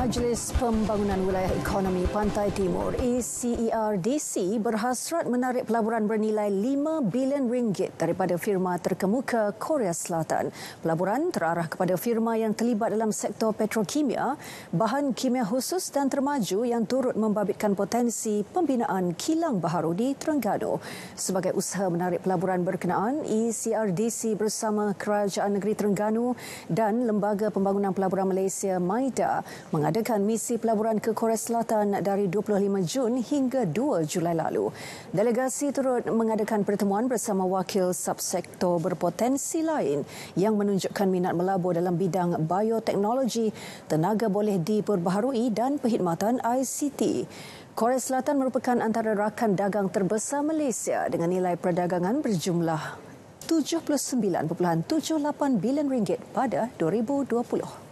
Majlis Pembangunan Wilayah Ekonomi Pantai Timur ECERDC e berhasrat menarik pelaburan bernilai 5 bilion ringgit daripada firma terkemuka Korea Selatan. Pelaburan terarah kepada firma yang terlibat dalam sektor petrokimia, bahan kimia khusus dan termaju yang turut membabitkan potensi pembinaan kilang baharu di Terengganu. Sebagai usaha menarik pelaburan berkenaan, ECERDC e bersama Kerajaan Negeri Terengganu dan Lembaga Pembangunan Pelaburan Malaysia MAIDA mengadakan mengadakan misi pelaburan ke Korea Selatan dari 25 Jun hingga 2 Julai lalu. Delegasi turut mengadakan pertemuan bersama wakil subsektor berpotensi lain yang menunjukkan minat melabur dalam bidang bioteknologi, tenaga boleh diperbaharui dan perkhidmatan ICT. Korea Selatan merupakan antara rakan dagang terbesar Malaysia dengan nilai perdagangan berjumlah 79.78 bilion ringgit pada 2020.